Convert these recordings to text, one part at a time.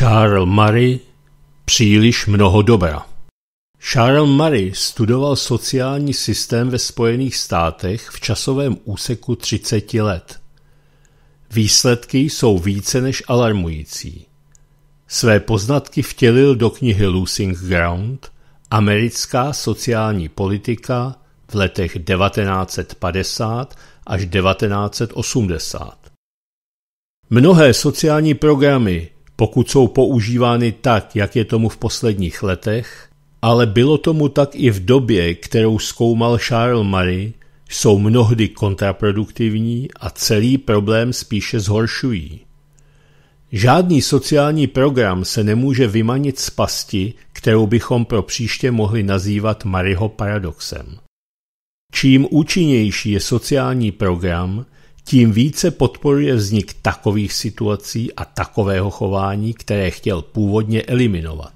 Charles Murray příliš mnoho dobra. Charles Murray studoval sociální systém ve Spojených státech v časovém úseku 30 let. Výsledky jsou více než alarmující. Své poznatky vtělil do knihy Losing Ground Americká sociální politika v letech 1950 až 1980. Mnohé sociální programy pokud jsou používány tak, jak je tomu v posledních letech, ale bylo tomu tak i v době, kterou zkoumal Charles Murray, jsou mnohdy kontraproduktivní a celý problém spíše zhoršují. Žádný sociální program se nemůže vymanit z pasti, kterou bychom pro příště mohli nazývat Mariho paradoxem. Čím účinnější je sociální program, tím více podporuje vznik takových situací a takového chování, které chtěl původně eliminovat.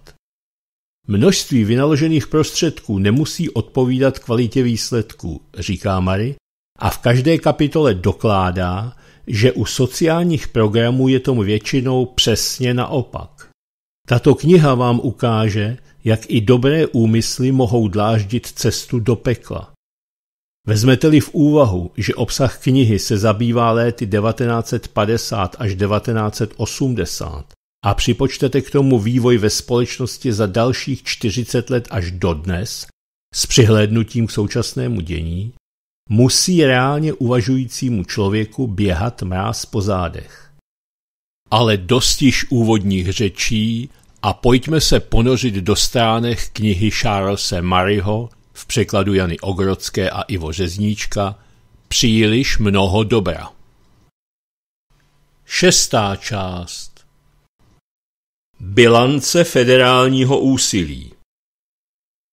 Množství vynaložených prostředků nemusí odpovídat kvalitě výsledků, říká Mary, a v každé kapitole dokládá, že u sociálních programů je tomu většinou přesně naopak. Tato kniha vám ukáže, jak i dobré úmysly mohou dláždit cestu do pekla. Vezmete-li v úvahu, že obsah knihy se zabývá léty 1950 až 1980 a připočtete k tomu vývoj ve společnosti za dalších 40 let až dodnes, s přihlédnutím k současnému dění, musí reálně uvažujícímu člověku běhat mráz po zádech. Ale dostiž úvodních řečí a pojďme se ponořit do stránek knihy Charlesa Mariho v překladu Jany Ogrodské a Ivo Řezníčka, příliš mnoho dobra. Šestá část Bilance federálního úsilí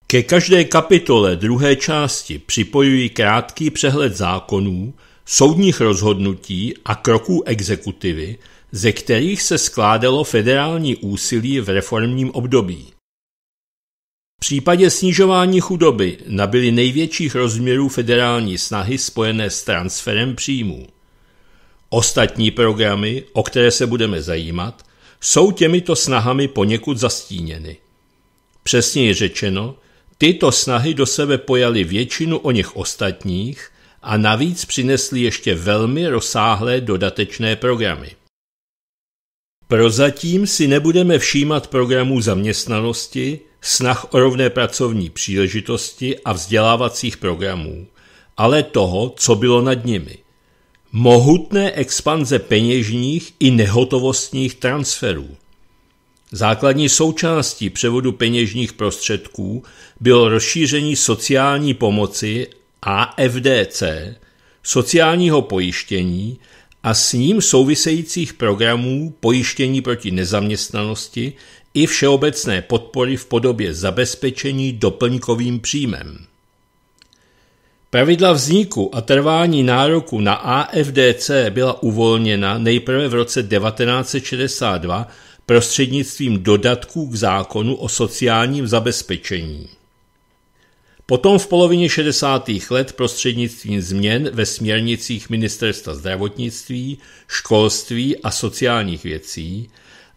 Ke každé kapitole druhé části připojují krátký přehled zákonů, soudních rozhodnutí a kroků exekutivy, ze kterých se skládalo federální úsilí v reformním období případě snižování chudoby nabyly největších rozměrů federální snahy spojené s transferem příjmů. Ostatní programy, o které se budeme zajímat, jsou těmito snahami poněkud zastíněny. Přesněji řečeno, tyto snahy do sebe pojaly většinu o nich ostatních a navíc přinesly ještě velmi rozsáhlé dodatečné programy. Prozatím si nebudeme všímat programů zaměstnanosti, snah o rovné pracovní příležitosti a vzdělávacích programů, ale toho, co bylo nad nimi. Mohutné expanze peněžních i nehotovostních transferů. Základní součástí převodu peněžních prostředků bylo rozšíření sociální pomoci AFDC, sociálního pojištění a s ním souvisejících programů pojištění proti nezaměstnanosti i všeobecné podpory v podobě zabezpečení doplňkovým příjmem. Pravidla vzniku a trvání nároku na AFDC byla uvolněna nejprve v roce 1962 prostřednictvím dodatků k zákonu o sociálním zabezpečení. Potom v polovině 60. let prostřednictvím změn ve směrnicích ministerstva zdravotnictví, školství a sociálních věcí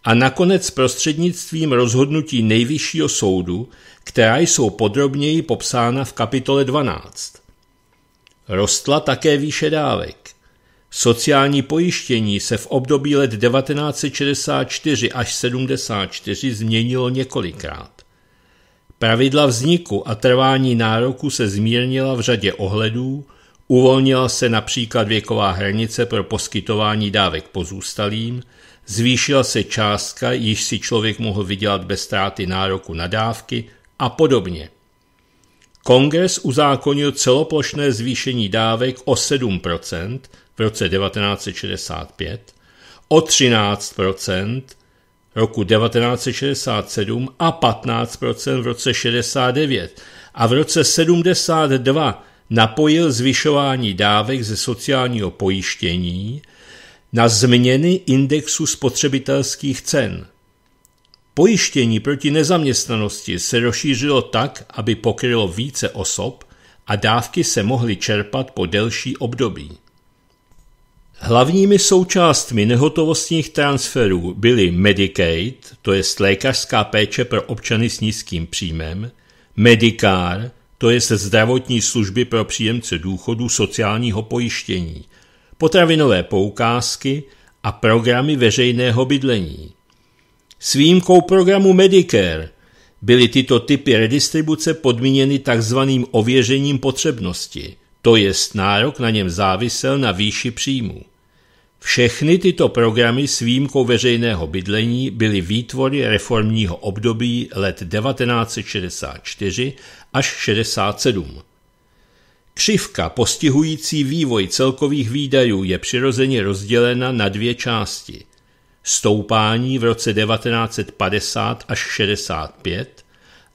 a nakonec prostřednictvím rozhodnutí nejvyššího soudu, která jsou podrobněji popsána v kapitole 12. Rostla také výše dávek. Sociální pojištění se v období let 1964 až 74 změnilo několikrát. Pravidla vzniku a trvání nároku se zmírnila v řadě ohledů, uvolnila se například věková hranice pro poskytování dávek pozůstalým, zvýšila se částka, již si člověk mohl vydělat bez ztráty nároku na dávky a podobně. Kongres uzákonil celoplošné zvýšení dávek o 7 v roce 1965, o 13 roku 1967 a 15 v roce 69 a v roce 72 napojil zvyšování dávek ze sociálního pojištění na změny indexu spotřebitelských cen. Pojištění proti nezaměstnanosti se rozšířilo tak, aby pokrylo více osob a dávky se mohly čerpat po delší období. Hlavními součástmi nehotovostních transferů byly Medicaid, to je lékařská péče pro občany s nízkým příjmem, Medicare, to je zdravotní služby pro příjemce důchodu sociálního pojištění, potravinové poukázky a programy veřejného bydlení. S výjimkou programu Medicare byly tyto typy redistribuce podmíněny takzvaným ověřením potřebnosti, to jest nárok na něm závisel na výši příjmu. Všechny tyto programy s výjimkou veřejného bydlení byly výtvory reformního období let 1964 až 67. Křivka postihující vývoj celkových výdajů je přirozeně rozdělena na dvě části. Stoupání v roce 1950 až 65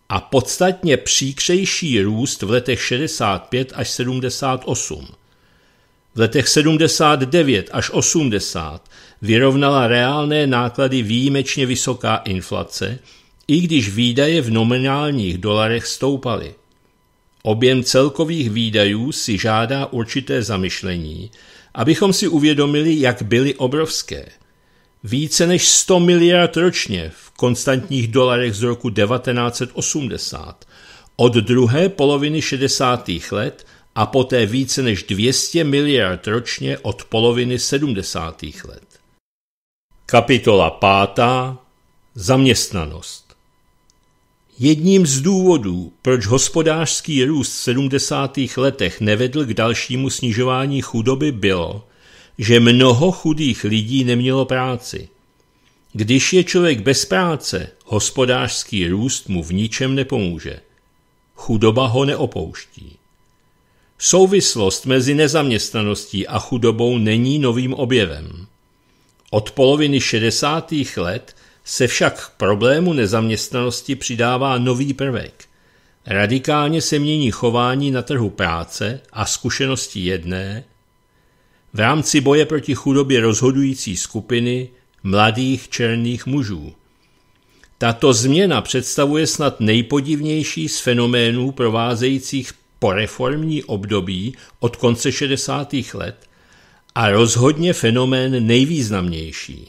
a podstatně příkřejší růst v letech 65 až 78. V letech 79 až 80 vyrovnala reálné náklady výjimečně vysoká inflace, i když výdaje v nominálních dolarech stoupaly. Objem celkových výdajů si žádá určité zamyšlení, abychom si uvědomili, jak byly obrovské. Více než 100 miliard ročně v konstantních dolarech z roku 1980. Od druhé poloviny 60. let a poté více než 200 miliard ročně od poloviny 70. let. Kapitola pátá. Zaměstnanost. Jedním z důvodů, proč hospodářský růst v 70. letech nevedl k dalšímu snižování chudoby, bylo, že mnoho chudých lidí nemělo práci. Když je člověk bez práce, hospodářský růst mu v ničem nepomůže. Chudoba ho neopouští. Souvislost mezi nezaměstnaností a chudobou není novým objevem. Od poloviny 60. let se však k problému nezaměstnanosti přidává nový prvek. Radikálně se mění chování na trhu práce a zkušenosti jedné, v rámci boje proti chudobě rozhodující skupiny mladých černých mužů. Tato změna představuje snad nejpodivnější z fenoménů provázejících po reformní období od konce 60. let a rozhodně fenomén nejvýznamnější.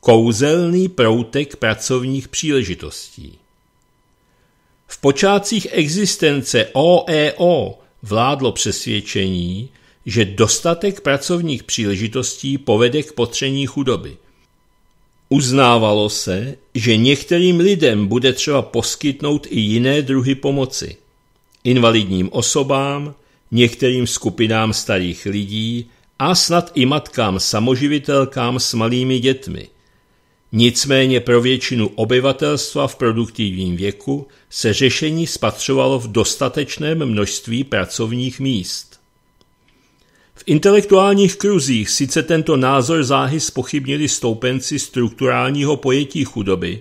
Kouzelný proutek pracovních příležitostí V počátcích existence OEO e vládlo přesvědčení, že dostatek pracovních příležitostí povede k potření chudoby – Uznávalo se, že některým lidem bude třeba poskytnout i jiné druhy pomoci. Invalidním osobám, některým skupinám starých lidí a snad i matkám samoživitelkám s malými dětmi. Nicméně pro většinu obyvatelstva v produktivním věku se řešení spatřovalo v dostatečném množství pracovních míst. V intelektuálních kruzích sice tento názor záhy spochybnili stoupenci strukturálního pojetí chudoby,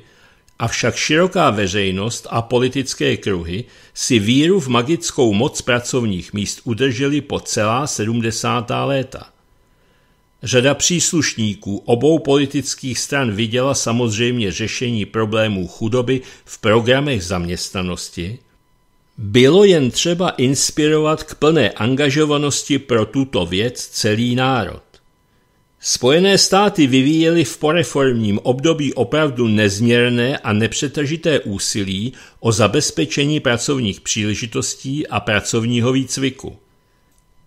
avšak široká veřejnost a politické kruhy si víru v magickou moc pracovních míst udrželi po celá 70. léta. Řada příslušníků obou politických stran viděla samozřejmě řešení problémů chudoby v programech zaměstnanosti, bylo jen třeba inspirovat k plné angažovanosti pro tuto věc celý národ. Spojené státy vyvíjely v poreformním období opravdu nezměrné a nepřetržité úsilí o zabezpečení pracovních příležitostí a pracovního výcviku.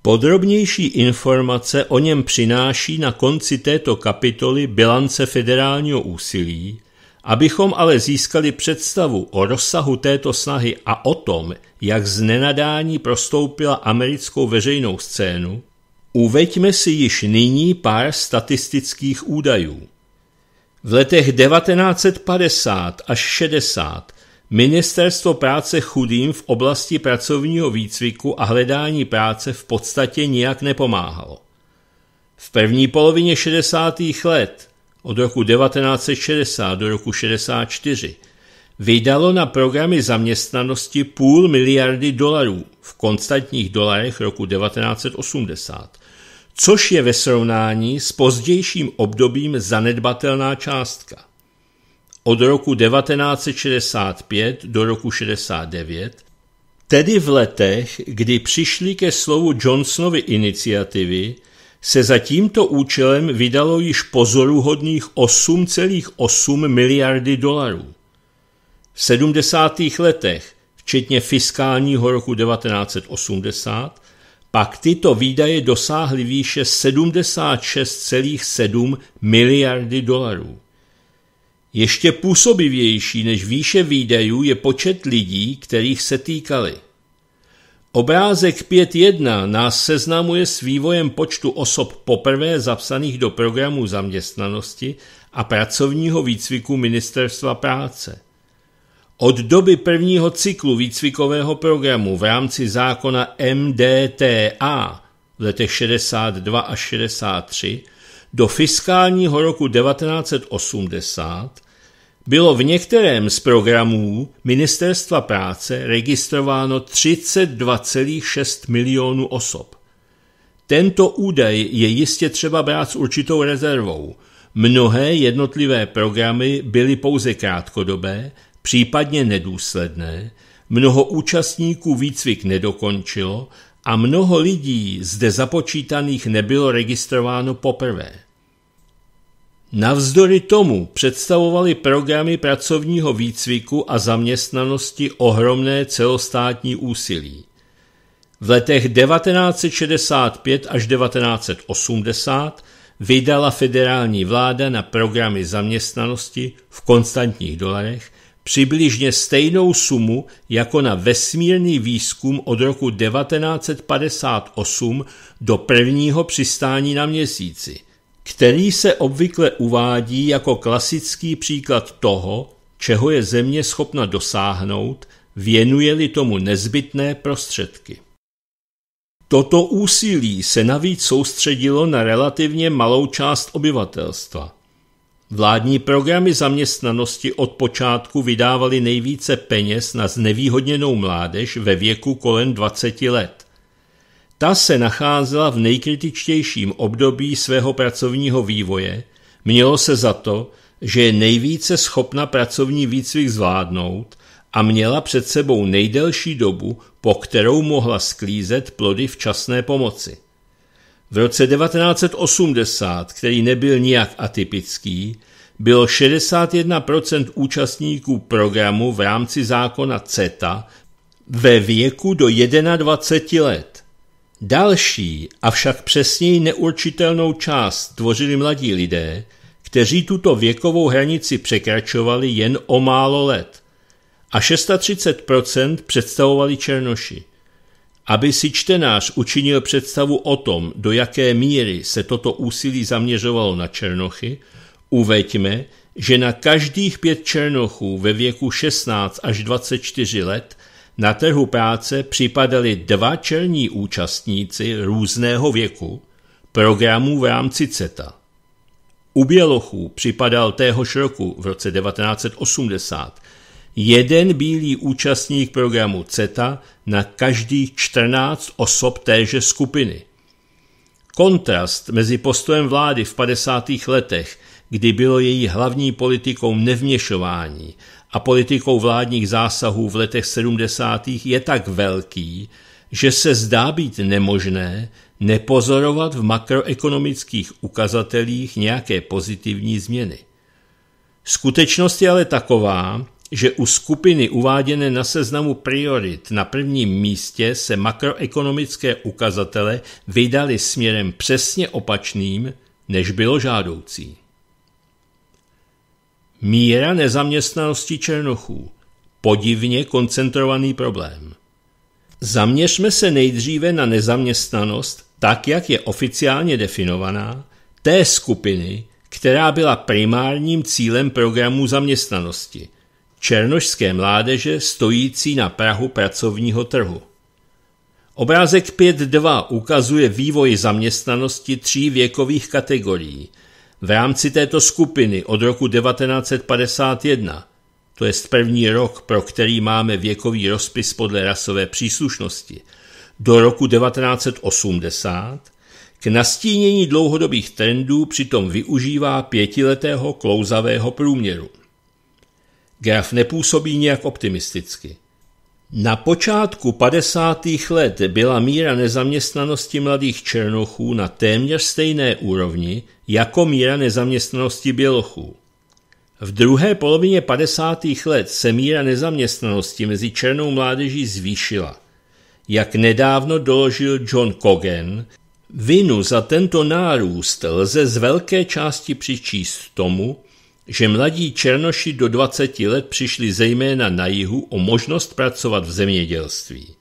Podrobnější informace o něm přináší na konci této kapitoly bilance federálního úsilí, Abychom ale získali představu o rozsahu této snahy a o tom, jak z nenadání prostoupila americkou veřejnou scénu, uveďme si již nyní pár statistických údajů. V letech 1950 až 60 Ministerstvo práce chudým v oblasti pracovního výcviku a hledání práce v podstatě nijak nepomáhalo. V první polovině 60. let od roku 1960 do roku 64 vydalo na programy zaměstnanosti půl miliardy dolarů v konstantních dolarech roku 1980, což je ve srovnání s pozdějším obdobím zanedbatelná částka. Od roku 1965 do roku 69, tedy v letech, kdy přišly ke slovu Johnsonovy iniciativy, se za tímto účelem vydalo již pozoruhodných 8,8 miliardy dolarů. V 70. letech, včetně fiskálního roku 1980, pak tyto výdaje dosáhly výše 76,7 miliardy dolarů. Ještě působivější než výše výdajů je počet lidí, kterých se týkaly – Obrázek 5.1 nás seznamuje s vývojem počtu osob poprvé zapsaných do programu zaměstnanosti a pracovního výcviku Ministerstva práce. Od doby prvního cyklu výcvikového programu v rámci zákona MDTA v letech 62 až 63 do fiskálního roku 1980 bylo v některém z programů Ministerstva práce registrováno 32,6 milionů osob. Tento údaj je jistě třeba brát s určitou rezervou. Mnohé jednotlivé programy byly pouze krátkodobé, případně nedůsledné, mnoho účastníků výcvik nedokončilo a mnoho lidí zde započítaných nebylo registrováno poprvé. Navzdory tomu představovaly programy pracovního výcviku a zaměstnanosti ohromné celostátní úsilí. V letech 1965 až 1980 vydala federální vláda na programy zaměstnanosti v konstantních dolarech přibližně stejnou sumu jako na vesmírný výzkum od roku 1958 do prvního přistání na měsíci – který se obvykle uvádí jako klasický příklad toho, čeho je země schopna dosáhnout, věnuje-li tomu nezbytné prostředky. Toto úsilí se navíc soustředilo na relativně malou část obyvatelstva. Vládní programy zaměstnanosti od počátku vydávaly nejvíce peněz na znevýhodněnou mládež ve věku kolem 20 let. Ta se nacházela v nejkritičtějším období svého pracovního vývoje, mělo se za to, že je nejvíce schopna pracovní výcvik zvládnout a měla před sebou nejdelší dobu, po kterou mohla sklízet plody včasné pomoci. V roce 1980, který nebyl nijak atypický, bylo 61% účastníků programu v rámci zákona CETA ve věku do 21 let. Další, avšak přesněji neurčitelnou část tvořili mladí lidé, kteří tuto věkovou hranici překračovali jen o málo let a 36% představovali černoši. Aby si čtenář učinil představu o tom, do jaké míry se toto úsilí zaměřovalo na černochy, uveďme, že na každých pět černochů ve věku 16 až 24 let na trhu práce připadali dva čelní účastníci různého věku programů v rámci CETA. U Bělochů připadal téhož roku v roce 1980 jeden bílý účastník programu CETA na každých 14 osob téže skupiny. Kontrast mezi postojem vlády v 50. letech, kdy bylo její hlavní politikou nevměšování a politikou vládních zásahů v letech 70. je tak velký, že se zdá být nemožné nepozorovat v makroekonomických ukazatelích nějaké pozitivní změny. Skutečnost je ale taková, že u skupiny uváděné na seznamu priorit na prvním místě se makroekonomické ukazatele vydaly směrem přesně opačným, než bylo žádoucí. Míra nezaměstnanosti černochů. Podivně koncentrovaný problém. Zaměřme se nejdříve na nezaměstnanost, tak jak je oficiálně definovaná, té skupiny, která byla primárním cílem programu zaměstnanosti – černošské mládeže stojící na Prahu pracovního trhu. Obrázek 5.2 ukazuje vývoj zaměstnanosti tří věkových kategorií – v rámci této skupiny od roku 1951, to je první rok, pro který máme věkový rozpis podle rasové příslušnosti, do roku 1980, k nastínění dlouhodobých trendů přitom využívá pětiletého klouzavého průměru. Graf nepůsobí nijak optimisticky. Na počátku 50. let byla míra nezaměstnanosti mladých Černochů na téměř stejné úrovni jako míra nezaměstnanosti Bělochů. V druhé polovině 50. let se míra nezaměstnanosti mezi černou mládeží zvýšila. Jak nedávno doložil John Cogan, vinu za tento nárůst lze z velké části přičíst tomu, že mladí černoši do 20 let přišli zejména na jihu o možnost pracovat v zemědělství.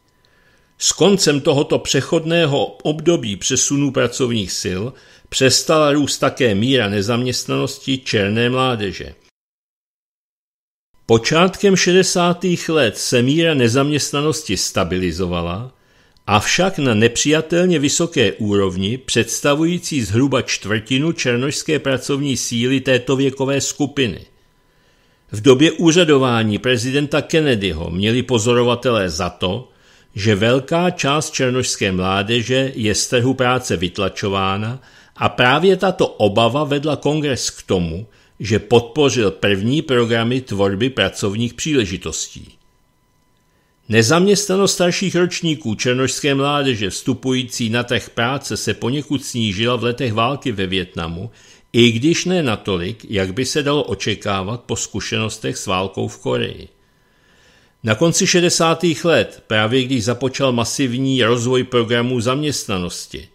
S koncem tohoto přechodného období přesunu pracovních sil přestala růst také míra nezaměstnanosti černé mládeže. Počátkem 60. let se míra nezaměstnanosti stabilizovala, avšak na nepřijatelně vysoké úrovni, představující zhruba čtvrtinu černožské pracovní síly této věkové skupiny. V době úřadování prezidenta Kennedyho měli pozorovatelé za to, že velká část černožské mládeže je z trhu práce vytlačována a právě tato obava vedla kongres k tomu, že podpořil první programy tvorby pracovních příležitostí. Nezaměstnanost starších ročníků černožské mládeže vstupující na trh práce se poněkud snížila v letech války ve Větnamu, i když ne natolik, jak by se dalo očekávat po zkušenostech s válkou v Koreji. Na konci 60. let, právě když započal masivní rozvoj programů zaměstnanosti,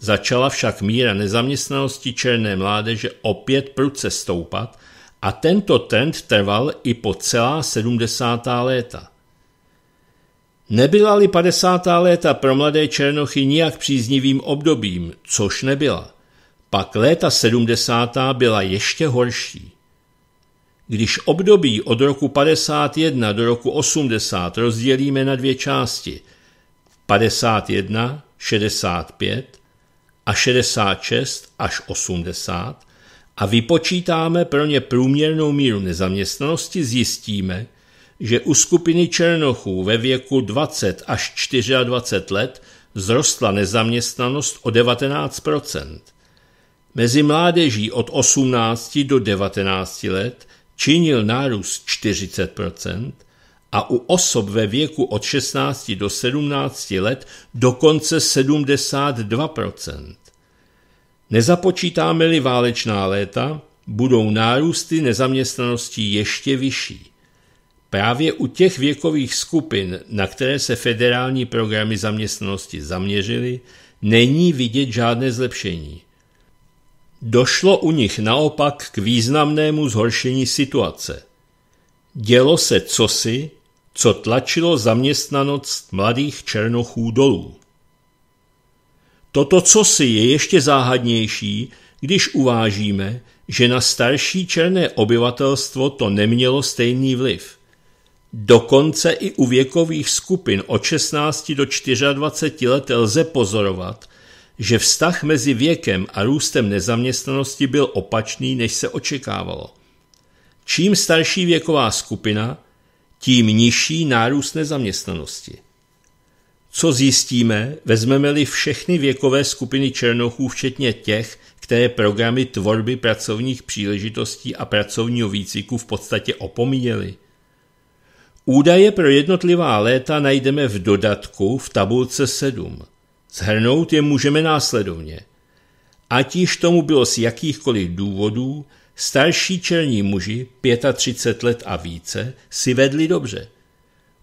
začala však míra nezaměstnanosti černé mládeže opět prudce stoupat a tento trend trval i po celá 70. léta. Nebyla-li 50. léta pro mladé Černochy nijak příznivým obdobím, což nebyla, pak léta 70. byla ještě horší. Když období od roku 51 do roku 80 rozdělíme na dvě části, 51, 65 a 66 až 80 a vypočítáme pro ně průměrnou míru nezaměstnanosti, zjistíme, že u skupiny Černochů ve věku 20 až 24 let vzrostla nezaměstnanost o 19 Mezi mládeží od 18 do 19 let činil nárůst 40 a u osob ve věku od 16 do 17 let dokonce 72 Nezapočítáme-li válečná léta, budou nárůsty nezaměstnanosti ještě vyšší. Právě u těch věkových skupin, na které se federální programy zaměstnanosti zaměřily, není vidět žádné zlepšení. Došlo u nich naopak k významnému zhoršení situace. Dělo se cosi, co tlačilo zaměstnanost mladých černochů dolů. Toto cosi je ještě záhadnější, když uvážíme, že na starší černé obyvatelstvo to nemělo stejný vliv – Dokonce i u věkových skupin od 16 do 24 let lze pozorovat, že vztah mezi věkem a růstem nezaměstnanosti byl opačný, než se očekávalo. Čím starší věková skupina, tím nižší nárůst nezaměstnanosti. Co zjistíme, vezmeme-li všechny věkové skupiny černochů, včetně těch, které programy tvorby pracovních příležitostí a pracovního výcviku v podstatě opomíjely? Údaje pro jednotlivá léta najdeme v dodatku v tabulce 7. Zhrnout je můžeme následovně. Ať již tomu bylo z jakýchkoliv důvodů, starší černí muži 35 let a více si vedli dobře.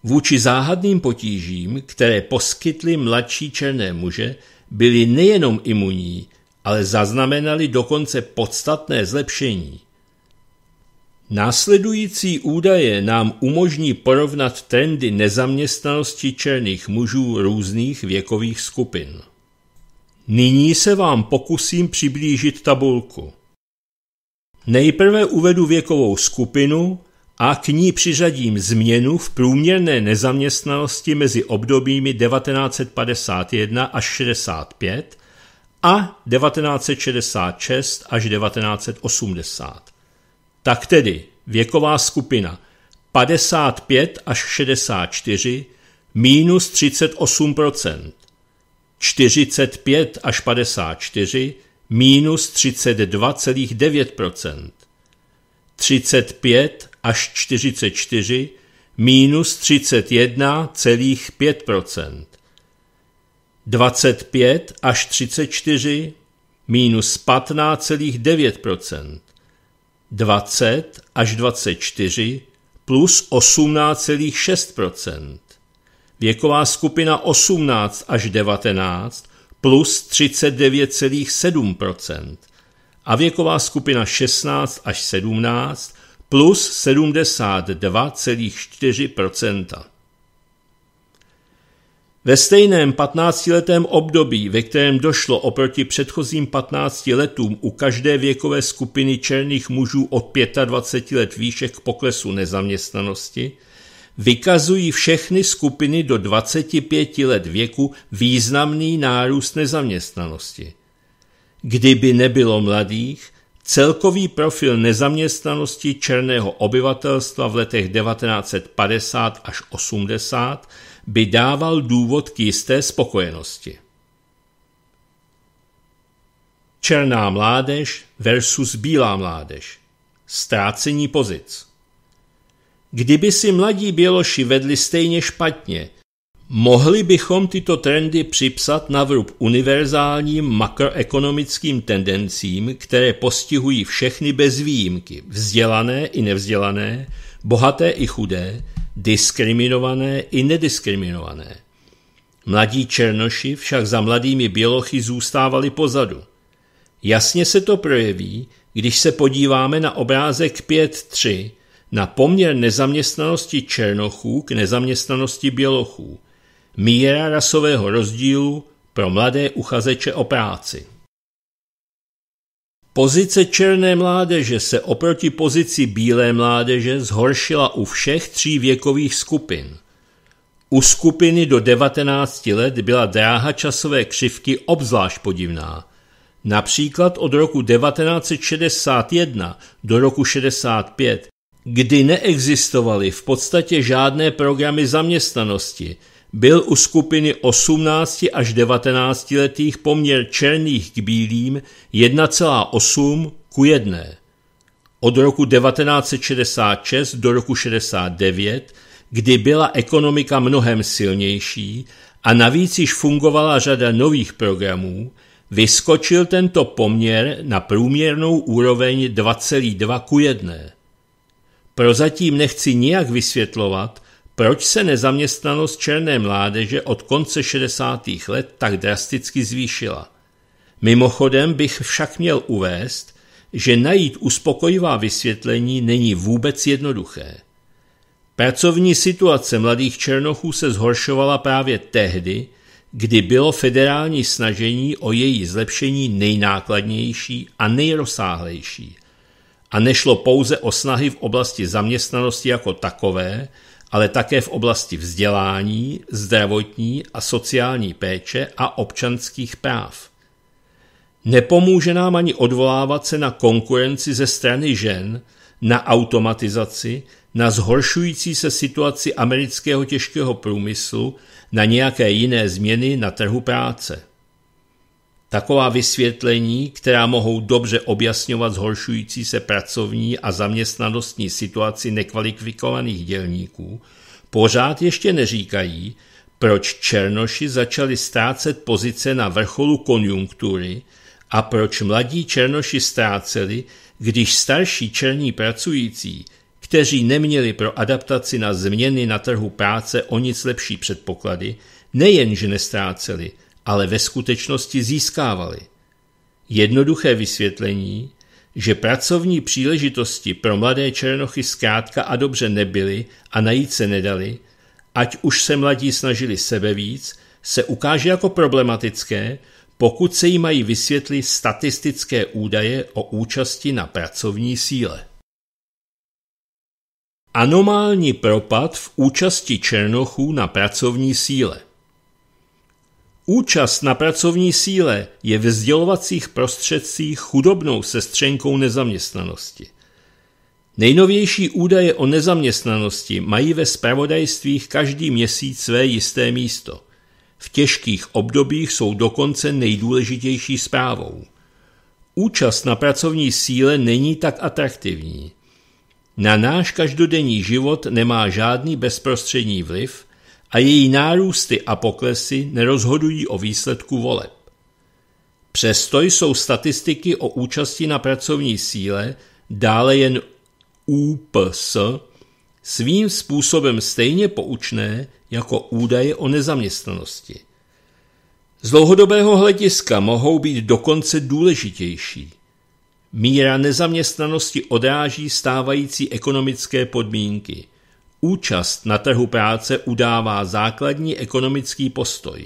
Vůči záhadným potížím, které poskytli mladší černé muže, byli nejenom imunní, ale zaznamenali dokonce podstatné zlepšení. Následující údaje nám umožní porovnat trendy nezaměstnanosti černých mužů různých věkových skupin. Nyní se vám pokusím přiblížit tabulku. Nejprve uvedu věkovou skupinu a k ní přiřadím změnu v průměrné nezaměstnanosti mezi obdobími 1951 až 65 a 1966 až 1980. Tak tedy věková skupina 55 až 64 minus 38 45 až 54 minus 32,9 35 až 44 minus 31,5 25 až 34 minus 15,9 20 až 24 plus 18,6 Věková skupina 18 až 19 plus 39,7 a věková skupina 16 až 17 plus 72,4 ve stejném 15-letém období, ve kterém došlo oproti předchozím 15 letům u každé věkové skupiny černých mužů od 25 let výše k poklesu nezaměstnanosti, vykazují všechny skupiny do 25 let věku významný nárůst nezaměstnanosti. Kdyby nebylo mladých, celkový profil nezaměstnanosti černého obyvatelstva v letech 1950 až 80 by dával důvod k jisté spokojenosti. Černá mládež versus bílá mládež. Ztrácení pozic. Kdyby si mladí běloši vedli stejně špatně, mohli bychom tyto trendy připsat na vrub univerzálním makroekonomickým tendencím, které postihují všechny bez výjimky, vzdělané i nevzdělané, bohaté i chudé, diskriminované i nediskriminované. Mladí černoši však za mladými bělochy zůstávali pozadu. Jasně se to projeví, když se podíváme na obrázek 5.3 na poměr nezaměstnanosti černochů k nezaměstnanosti bělochů, míra rasového rozdílu pro mladé uchazeče o práci. Pozice černé mládeže se oproti pozici bílé mládeže zhoršila u všech tří věkových skupin. U skupiny do 19 let byla dráha časové křivky obzvlášť podivná. Například od roku 1961 do roku 65, kdy neexistovaly v podstatě žádné programy zaměstnanosti, byl u skupiny 18 až 19 letých poměr černých k bílým 1,8 ku 1. Od roku 1966 do roku 69, kdy byla ekonomika mnohem silnější a navíc již fungovala řada nových programů, vyskočil tento poměr na průměrnou úroveň 2,2 ku 1. Prozatím nechci nijak vysvětlovat, proč se nezaměstnanost černé mládeže od konce 60. let tak drasticky zvýšila? Mimochodem bych však měl uvést, že najít uspokojivá vysvětlení není vůbec jednoduché. Pracovní situace mladých černochů se zhoršovala právě tehdy, kdy bylo federální snažení o její zlepšení nejnákladnější a nejrozsáhlejší. A nešlo pouze o snahy v oblasti zaměstnanosti jako takové, ale také v oblasti vzdělání, zdravotní a sociální péče a občanských práv. Nepomůže nám ani odvolávat se na konkurenci ze strany žen, na automatizaci, na zhoršující se situaci amerického těžkého průmyslu, na nějaké jiné změny na trhu práce. Taková vysvětlení, která mohou dobře objasňovat zhoršující se pracovní a zaměstnanostní situaci nekvalifikovaných dělníků, pořád ještě neříkají, proč Černoši začali ztrácet pozice na vrcholu konjunktury a proč mladí Černoši ztráceli, když starší černí pracující, kteří neměli pro adaptaci na změny na trhu práce o nic lepší předpoklady, nejenže nestráceli – ale ve skutečnosti získávali. Jednoduché vysvětlení, že pracovní příležitosti pro mladé černochy zkrátka a dobře nebyly a najít se nedali, ať už se mladí snažili sebe víc, se ukáže jako problematické, pokud se jí mají vysvětlit statistické údaje o účasti na pracovní síle. Anomální propad v účasti černochů na pracovní síle – Účast na pracovní síle je ve vzdělovacích prostředcích chudobnou sestřenkou nezaměstnanosti. Nejnovější údaje o nezaměstnanosti mají ve spravodajstvích každý měsíc své jisté místo. V těžkých obdobích jsou dokonce nejdůležitější zprávou. Účast na pracovní síle není tak atraktivní. Na náš každodenní život nemá žádný bezprostřední vliv – a její nárůsty a poklesy nerozhodují o výsledku voleb. Přesto jsou statistiky o účasti na pracovní síle dále jen UPS svým způsobem stejně poučné jako údaje o nezaměstnanosti. Z dlouhodobého hlediska mohou být dokonce důležitější. Míra nezaměstnanosti odráží stávající ekonomické podmínky. Účast na trhu práce udává základní ekonomický postoj,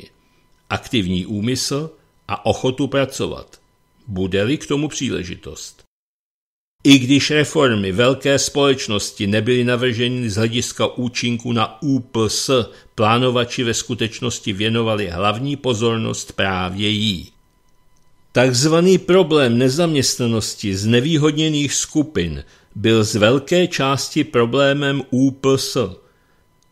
aktivní úmysl a ochotu pracovat, bude-li k tomu příležitost. I když reformy velké společnosti nebyly navrženy z hlediska účinku na UPS, plánovači ve skutečnosti věnovali hlavní pozornost právě jí. Takzvaný problém nezaměstnanosti znevýhodněných skupin – byl z velké části problémem UPS.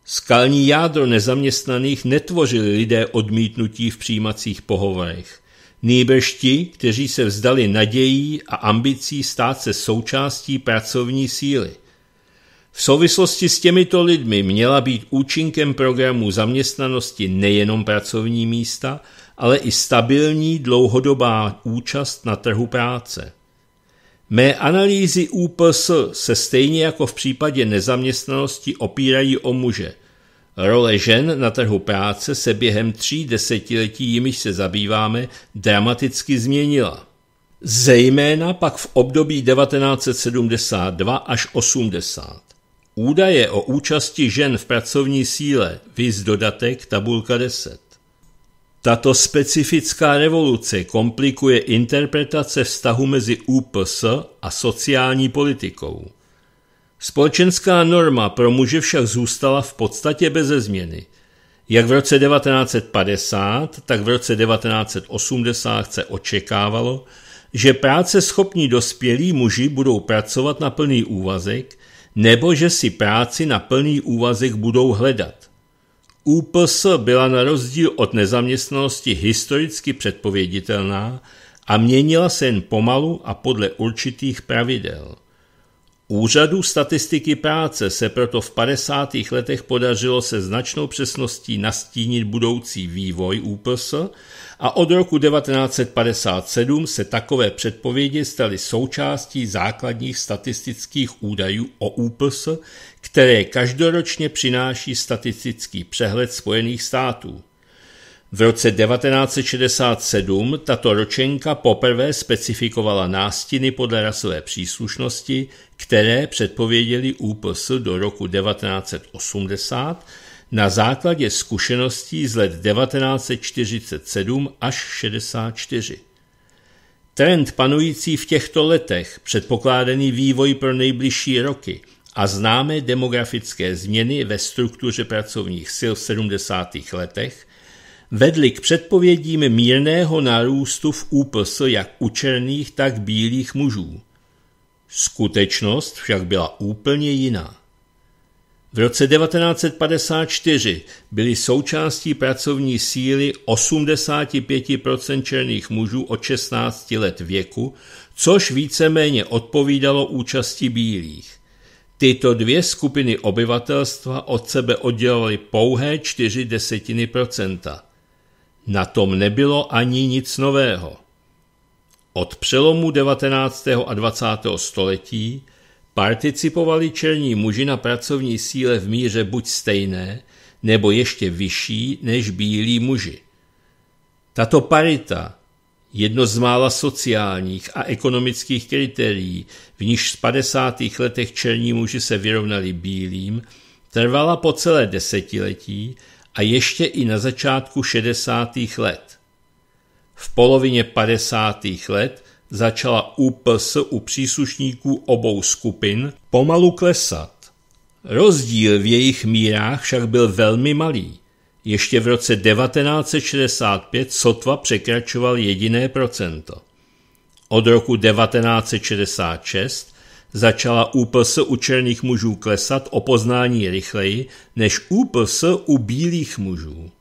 Skalní jádro nezaměstnaných netvořili lidé odmítnutí v přijímacích pohovorech. Nýbrž ti, kteří se vzdali nadějí a ambicí stát se součástí pracovní síly. V souvislosti s těmito lidmi měla být účinkem programu zaměstnanosti nejenom pracovní místa, ale i stabilní dlouhodobá účast na trhu práce. Mé analýzy UPS se stejně jako v případě nezaměstnanosti opírají o muže. Role žen na trhu práce se během tří desetiletí, jimiž se zabýváme, dramaticky změnila. Zejména pak v období 1972 až 80. Údaje o účasti žen v pracovní síle, viz dodatek tabulka 10, tato specifická revoluce komplikuje interpretace vztahu mezi UPS a sociální politikou. Společenská norma pro muže však zůstala v podstatě beze změny. Jak v roce 1950, tak v roce 1980 se očekávalo, že práce schopní dospělí muži budou pracovat na plný úvazek, nebo že si práci na plný úvazek budou hledat. ÚPS byla na rozdíl od nezaměstnanosti historicky předpověditelná a měnila se jen pomalu a podle určitých pravidel. Úřadu statistiky práce se proto v 50. letech podařilo se značnou přesností nastínit budoucí vývoj ÚPS a od roku 1957 se takové předpovědi staly součástí základních statistických údajů o ÚPS, které každoročně přináší statistický přehled Spojených států. V roce 1967 tato ročenka poprvé specifikovala nástiny podle rasové příslušnosti, které předpověděly ÚPS do roku 1980 na základě zkušeností z let 1947 až 64. Trend panující v těchto letech, předpokládaný vývoj pro nejbližší roky a známé demografické změny ve struktuře pracovních sil v 70. letech vedly k předpovědím mírného nárůstu v ÚPS jak u černých, tak bílých mužů. Skutečnost však byla úplně jiná. V roce 1954 byly součástí pracovní síly 85% černých mužů od 16 let věku, což víceméně odpovídalo účasti bílých. Tyto dvě skupiny obyvatelstva od sebe oddělovaly pouhé čtyři desetiny procenta. Na tom nebylo ani nic nového. Od přelomu 19. a 20. století Participovali černí muži na pracovní síle v míře buď stejné, nebo ještě vyšší než bílí muži. Tato parita, jedno z mála sociálních a ekonomických kritérií, v níž z 50. letech černí muži se vyrovnali bílým, trvala po celé desetiletí a ještě i na začátku 60. let. V polovině 50. let začala UPS u příslušníků obou skupin pomalu klesat. Rozdíl v jejich mírách však byl velmi malý. Ještě v roce 1965 sotva překračoval jediné procento. Od roku 1966 začala ÚPS u černých mužů klesat o poznání rychleji než ÚPS u bílých mužů.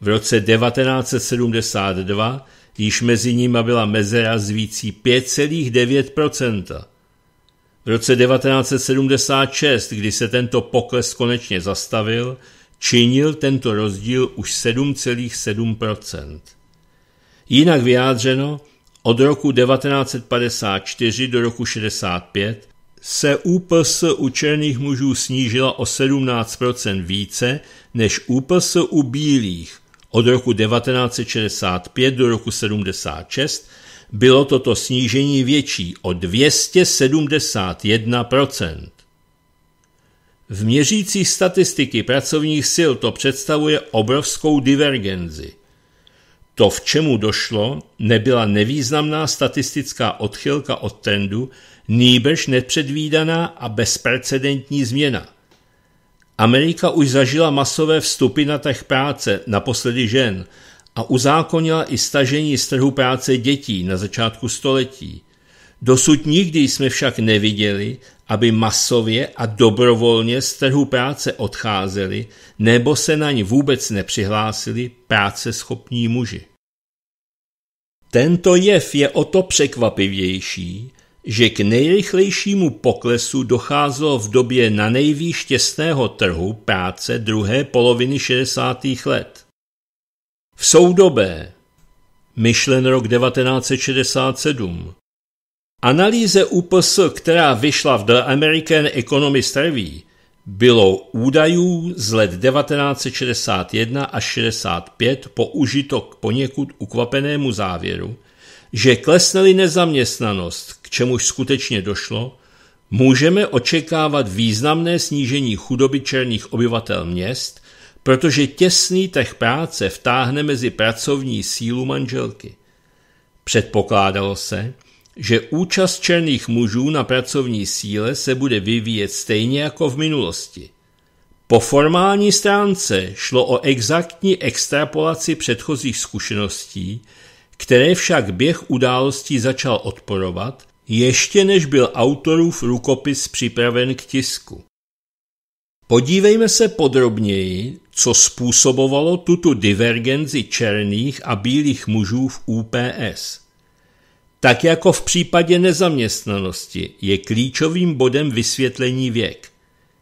V roce 1972 Již mezi nimi byla mezera zvící 5,9%. V roce 1976, kdy se tento pokles konečně zastavil, činil tento rozdíl už 7,7%. Jinak vyjádřeno, od roku 1954 do roku 65 se ÚPS u černých mužů snížila o 17% více než ÚPS u bílých – od roku 1965 do roku 76 bylo toto snížení větší o 271 V měřících statistiky pracovních sil to představuje obrovskou divergenzi. To, v čemu došlo, nebyla nevýznamná statistická odchylka od trendu, nýbrž nepředvídaná a bezprecedentní změna – Amerika už zažila masové vstupy na trh práce, naposledy žen, a uzákonila i stažení z trhu práce dětí na začátku století. Dosud nikdy jsme však neviděli, aby masově a dobrovolně z trhu práce odcházeli nebo se na ní vůbec nepřihlásili schopní muži. Tento jev je o to překvapivější, že k nejrychlejšímu poklesu docházelo v době na nejvýš těsného trhu práce druhé poloviny 60. let. V soudobé, myšlen rok 1967, analýze UPS, která vyšla v The American Economist Review, bylo údajů z let 1961 až 65 použito k poněkud ukvapenému závěru, že klesneli nezaměstnanost, k čemuž skutečně došlo, můžeme očekávat významné snížení chudoby černých obyvatel měst, protože těsný trh práce vtáhne mezi pracovní sílu manželky. Předpokládalo se, že účast černých mužů na pracovní síle se bude vyvíjet stejně jako v minulosti. Po formální stránce šlo o exaktní extrapolaci předchozích zkušeností, které však běh událostí začal odporovat, ještě než byl autorův rukopis připraven k tisku. Podívejme se podrobněji, co způsobovalo tuto divergenci černých a bílých mužů v UPS. Tak jako v případě nezaměstnanosti je klíčovým bodem vysvětlení věk.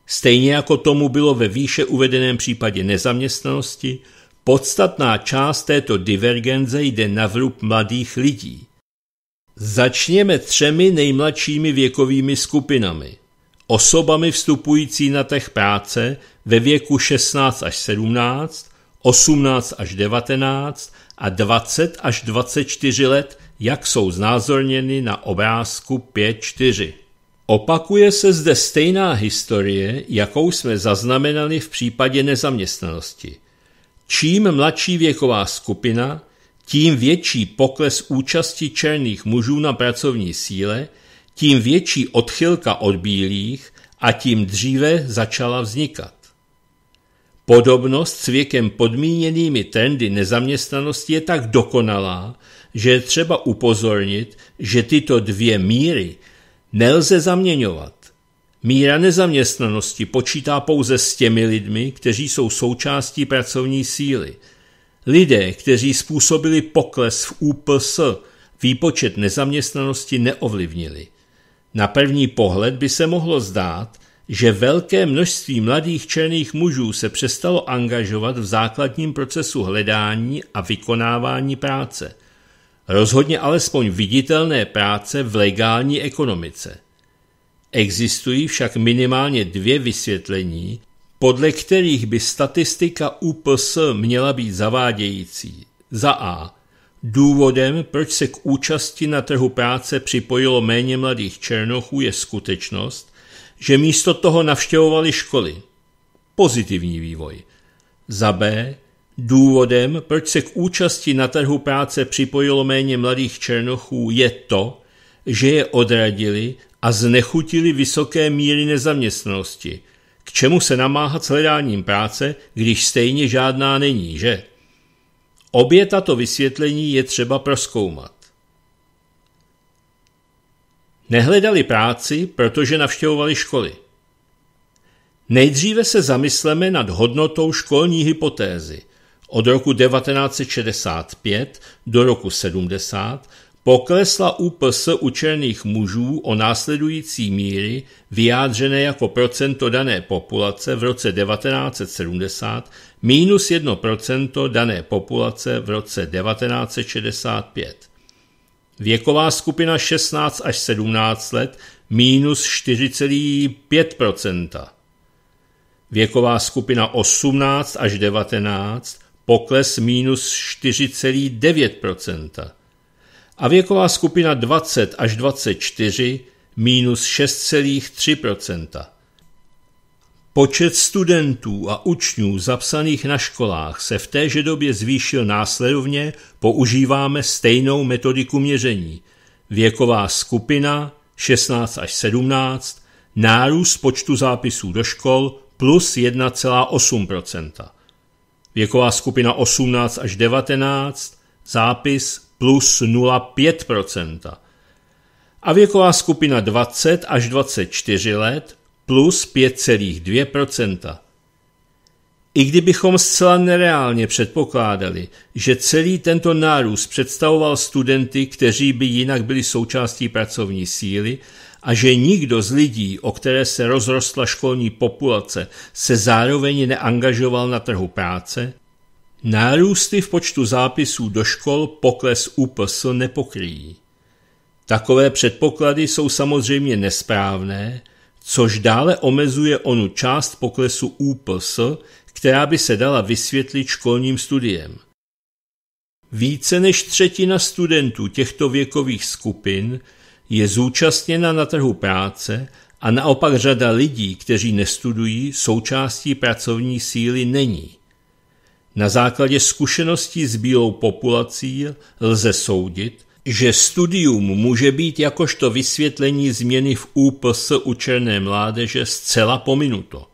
Stejně jako tomu bylo ve výše uvedeném případě nezaměstnanosti, Podstatná část této divergence jde na vrub mladých lidí. Začněme třemi nejmladšími věkovými skupinami. Osobami vstupující na trh práce ve věku 16 až 17, 18 až 19 a 20 až 24 let, jak jsou znázorněny na obrázku 5.4. Opakuje se zde stejná historie, jakou jsme zaznamenali v případě nezaměstnanosti – Čím mladší věková skupina, tím větší pokles účasti černých mužů na pracovní síle, tím větší odchylka od bílých a tím dříve začala vznikat. Podobnost s věkem podmíněnými trendy nezaměstnanosti je tak dokonalá, že je třeba upozornit, že tyto dvě míry nelze zaměňovat. Míra nezaměstnanosti počítá pouze s těmi lidmi, kteří jsou součástí pracovní síly. Lidé, kteří způsobili pokles v ÚPS, výpočet nezaměstnanosti neovlivnili. Na první pohled by se mohlo zdát, že velké množství mladých černých mužů se přestalo angažovat v základním procesu hledání a vykonávání práce. Rozhodně alespoň viditelné práce v legální ekonomice – Existují však minimálně dvě vysvětlení, podle kterých by statistika UPS měla být zavádějící. Za A. Důvodem, proč se k účasti na trhu práce připojilo méně mladých černochů, je skutečnost, že místo toho navštěvovali školy. Pozitivní vývoj. Za B. Důvodem, proč se k účasti na trhu práce připojilo méně mladých černochů, je to, že je odradili a znechutili vysoké míry nezaměstnanosti. K čemu se namáhat s hledáním práce, když stejně žádná není, že? Obě tato vysvětlení je třeba proskoumat. Nehledali práci, protože navštěvovali školy. Nejdříve se zamysleme nad hodnotou školní hypotézy. Od roku 1965 do roku 70 poklesla UPS u černých mužů o následující míry, vyjádřené jako procento dané populace v roce 1970, minus 1% dané populace v roce 1965. Věková skupina 16 až 17 let minus 4,5%. Věková skupina 18 až 19 pokles minus 4,9% a věková skupina 20 až 24 minus 6,3 Počet studentů a učňů zapsaných na školách se v téže době zvýšil následovně, používáme stejnou metodiku měření. Věková skupina 16 až 17, nárůst počtu zápisů do škol plus 1,8 Věková skupina 18 až 19, zápis plus 0,5 a věková skupina 20 až 24 let plus 5,2 I kdybychom zcela nereálně předpokládali, že celý tento nárůst představoval studenty, kteří by jinak byli součástí pracovní síly, a že nikdo z lidí, o které se rozrostla školní populace, se zároveň neangažoval na trhu práce, Nárůsty v počtu zápisů do škol pokles UPS nepokryjí. Takové předpoklady jsou samozřejmě nesprávné, což dále omezuje onu část poklesu UPS, která by se dala vysvětlit školním studiem. Více než třetina studentů těchto věkových skupin je zúčastněna na trhu práce a naopak řada lidí, kteří nestudují, součástí pracovní síly není. Na základě zkušeností s bílou populací lze soudit, že studium může být jakožto vysvětlení změny v ÚPS u černé mládeže zcela pominuto.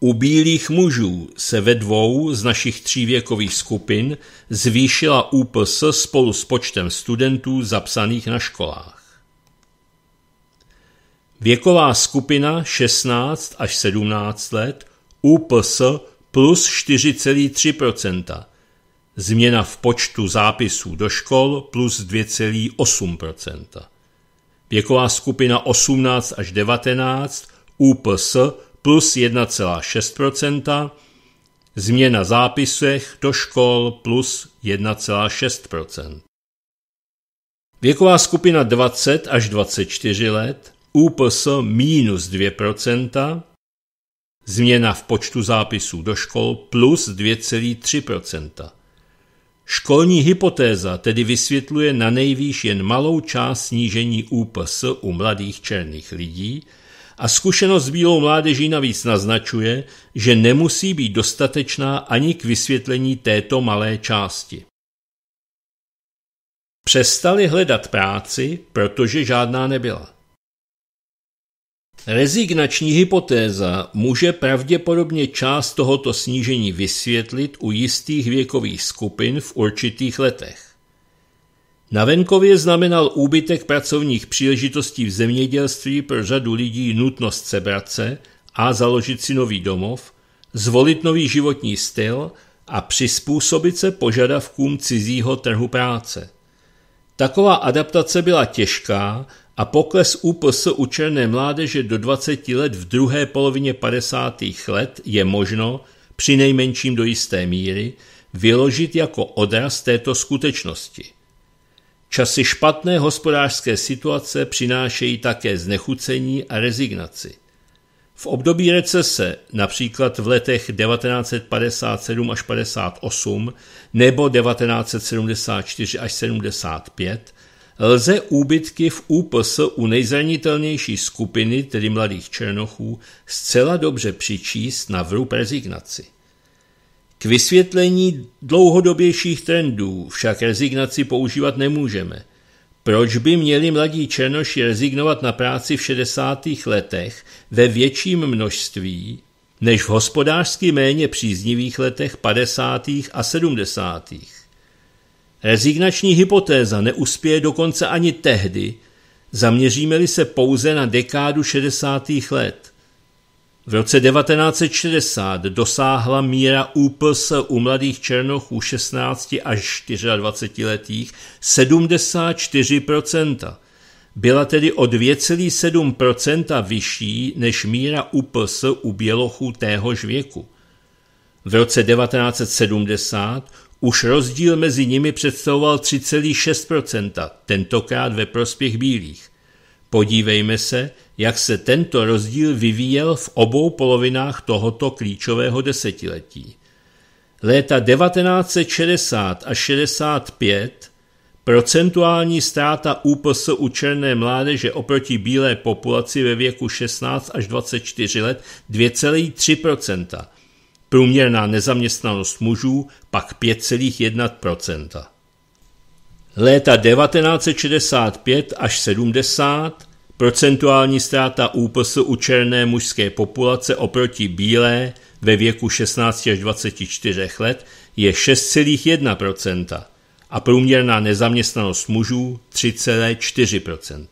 U bílých mužů se ve dvou z našich tří věkových skupin zvýšila ÚPS spolu s počtem studentů zapsaných na školách. Věková skupina 16 až 17 let ÚPS plus 4,3 Změna v počtu zápisů do škol plus 2,8 Věková skupina 18 až 19 UPS plus 1,6 Změna zápisech do škol plus 1,6 Věková skupina 20 až 24 let UPS minus Změna v počtu zápisů do škol plus 2,3 Školní hypotéza tedy vysvětluje na nejvýš jen malou část snížení ÚPS u mladých černých lidí a zkušenost s bílou mládeží navíc naznačuje, že nemusí být dostatečná ani k vysvětlení této malé části. Přestali hledat práci, protože žádná nebyla. Rezignační hypotéza může pravděpodobně část tohoto snížení vysvětlit u jistých věkových skupin v určitých letech. Na venkově znamenal úbytek pracovních příležitostí v zemědělství pro řadu lidí nutnost sebrat se a založit si nový domov, zvolit nový životní styl a přizpůsobit se požadavkům cizího trhu práce. Taková adaptace byla těžká a pokles ÚPS u černé mládeže do 20 let v druhé polovině 50. let je možno, při nejmenším do jisté míry, vyložit jako odraz této skutečnosti. Časy špatné hospodářské situace přinášejí také znechucení a rezignaci. V období recese, například v letech 1957 až 58 nebo 1974 až 75, lze úbytky v ÚPS u nejzranitelnější skupiny, tedy mladých černochů, zcela dobře přičíst na vrub rezignaci. K vysvětlení dlouhodobějších trendů však rezignaci používat nemůžeme. Proč by měli mladí černoši rezignovat na práci v 60. letech ve větším množství než v hospodářsky méně příznivých letech 50. a 70. Rezignační hypotéza neuspěje dokonce ani tehdy, zaměříme-li se pouze na dekádu 60. let. V roce 1960 dosáhla míra úplz u mladých černochů 16 až 24 letých 74%. Byla tedy o 2,7% vyšší než míra úplz u bělochů téhož věku. V roce 1970 už rozdíl mezi nimi představoval 3,6%, tentokrát ve prospěch bílých. Podívejme se, jak se tento rozdíl vyvíjel v obou polovinách tohoto klíčového desetiletí. Léta 1960 a 65 procentuální ztráta ÚPS u černé mládeže oproti bílé populaci ve věku 16 až 24 let 2,3 průměrná nezaměstnanost mužů pak 5,1 Léta 1965 až 70 procentuální ztráta ÚPS u černé mužské populace oproti bílé ve věku 16 až 24 let je 6,1 a průměrná nezaměstnanost mužů 3,4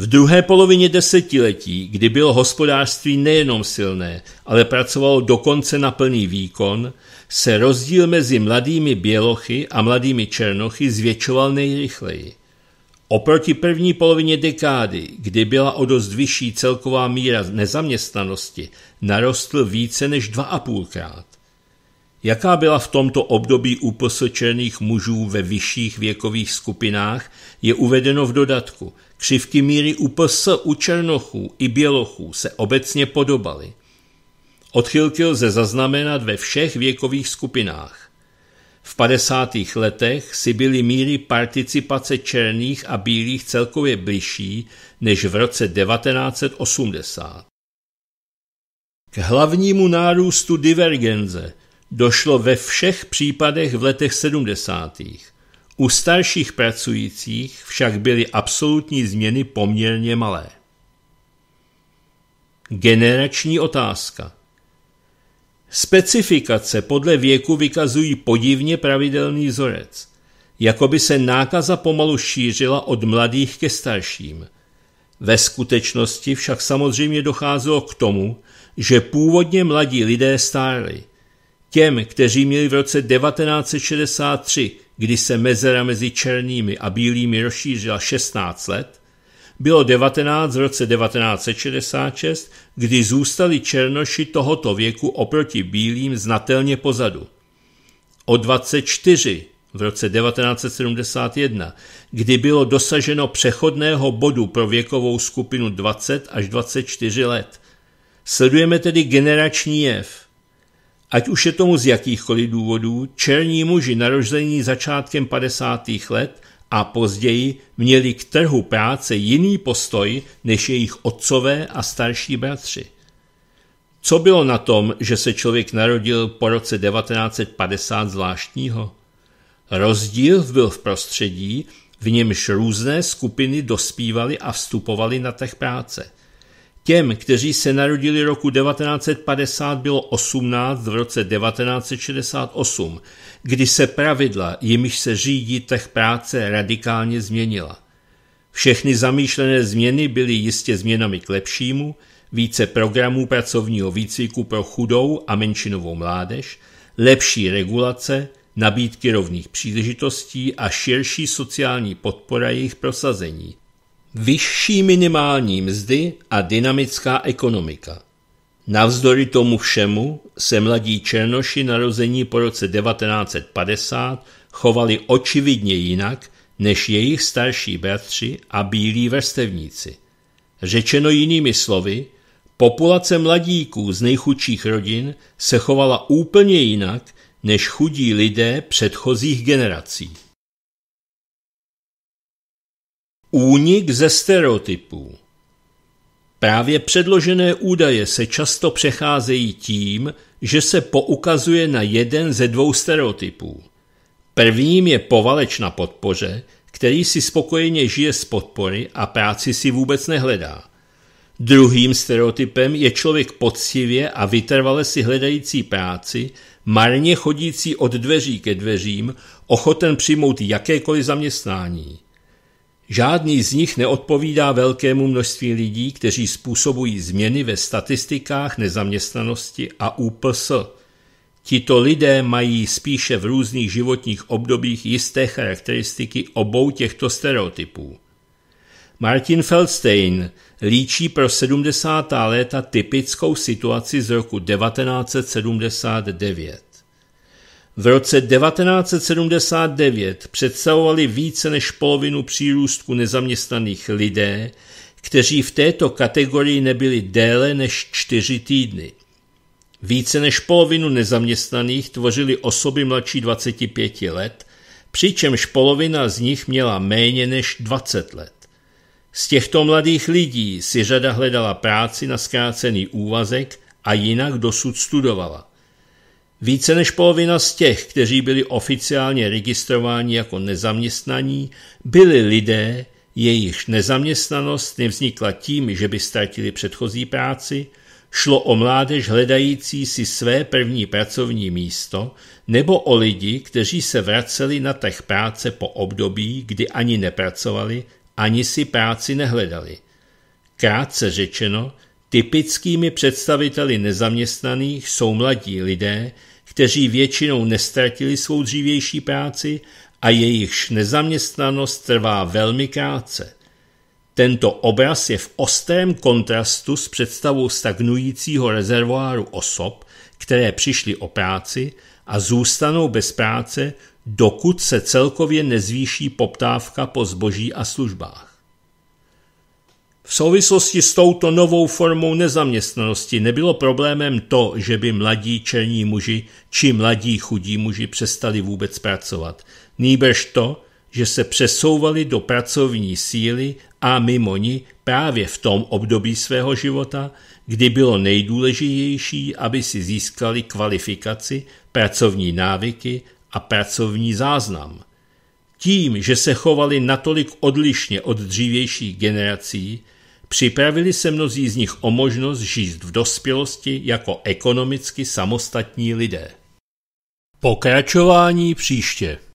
v druhé polovině desetiletí, kdy bylo hospodářství nejenom silné, ale pracovalo dokonce na plný výkon, se rozdíl mezi mladými bělochy a mladými černochy zvětšoval nejrychleji. Oproti první polovině dekády, kdy byla o dost vyšší celková míra nezaměstnanosti, narostl více než dva a půlkrát. Jaká byla v tomto období uposlčených mužů ve vyšších věkových skupinách, je uvedeno v dodatku. Křivky míry UPS u černochů i bělochů se obecně podobaly. Odchylky lze zaznamenat ve všech věkových skupinách. V 50. letech si byly míry participace černých a bílých celkově bližší než v roce 1980. K hlavnímu nárůstu divergenze – došlo ve všech případech v letech 70. U starších pracujících však byly absolutní změny poměrně malé. Generační otázka. Specifikace podle věku vykazují podivně pravidelný vzorec, jako by se nákaza pomalu šířila od mladých ke starším. Ve skutečnosti však samozřejmě docházelo k tomu, že původně mladí lidé stárli, Těm, kteří měli v roce 1963, kdy se mezera mezi černými a bílými rozšířila 16 let, bylo 19 v roce 1966, kdy zůstali černoši tohoto věku oproti bílým znatelně pozadu. O 24 v roce 1971, kdy bylo dosaženo přechodného bodu pro věkovou skupinu 20 až 24 let. Sledujeme tedy generační jev – Ať už je tomu z jakýchkoliv důvodů, černí muži narození začátkem 50. let a později měli k trhu práce jiný postoj než jejich otcové a starší bratři. Co bylo na tom, že se člověk narodil po roce 1950 zvláštního? Rozdíl byl v prostředí, v němž různé skupiny dospívaly a vstupovaly na trh práce. Těm, kteří se narodili roku 1950, bylo 18 v roce 1968, kdy se pravidla, jimiž se řídí trh práce, radikálně změnila. Všechny zamýšlené změny byly jistě změnami k lepšímu, více programů pracovního výcviku pro chudou a menšinovou mládež, lepší regulace, nabídky rovných příležitostí a širší sociální podpora jejich prosazení, vyšší minimální mzdy a dynamická ekonomika. Navzdory tomu všemu se mladí Černoši narození po roce 1950 chovali očividně jinak než jejich starší bratři a bílí vrstevníci. Řečeno jinými slovy, populace mladíků z nejchudších rodin se chovala úplně jinak než chudí lidé předchozích generací. Únik ze stereotypů Právě předložené údaje se často přecházejí tím, že se poukazuje na jeden ze dvou stereotypů. Prvním je povaleč na podpoře, který si spokojeně žije z podpory a práci si vůbec nehledá. Druhým stereotypem je člověk poctivě a vytrvale si hledající práci, marně chodící od dveří ke dveřím, ochoten přijmout jakékoliv zaměstnání – Žádný z nich neodpovídá velkému množství lidí, kteří způsobují změny ve statistikách nezaměstnanosti a UPS. Tito lidé mají spíše v různých životních obdobích jisté charakteristiky obou těchto stereotypů. Martin Feldstein líčí pro 70. léta typickou situaci z roku 1979. V roce 1979 představovali více než polovinu přírůstku nezaměstnaných lidé, kteří v této kategorii nebyli déle než čtyři týdny. Více než polovinu nezaměstnaných tvořili osoby mladší 25 let, přičemž polovina z nich měla méně než 20 let. Z těchto mladých lidí si řada hledala práci na zkrácený úvazek a jinak dosud studovala. Více než polovina z těch, kteří byli oficiálně registrováni jako nezaměstnaní, byli lidé, jejichž nezaměstnanost nevznikla tím, že by ztratili předchozí práci, šlo o mládež hledající si své první pracovní místo nebo o lidi, kteří se vraceli na trh práce po období, kdy ani nepracovali, ani si práci nehledali. Krátce řečeno, typickými představiteli nezaměstnaných jsou mladí lidé, kteří většinou nestratili svou dřívější práci a jejichž nezaměstnanost trvá velmi krátce. Tento obraz je v ostrém kontrastu s představou stagnujícího rezervoáru osob, které přišly o práci a zůstanou bez práce, dokud se celkově nezvýší poptávka po zboží a službách. V souvislosti s touto novou formou nezaměstnanosti nebylo problémem to, že by mladí černí muži či mladí chudí muži přestali vůbec pracovat. Nýbrž to, že se přesouvali do pracovní síly a mimo ní právě v tom období svého života, kdy bylo nejdůležitější, aby si získali kvalifikaci, pracovní návyky a pracovní záznam. Tím, že se chovali natolik odlišně od dřívějších generací, Připravili se mnozí z nich o možnost žít v dospělosti jako ekonomicky samostatní lidé. Pokračování příště.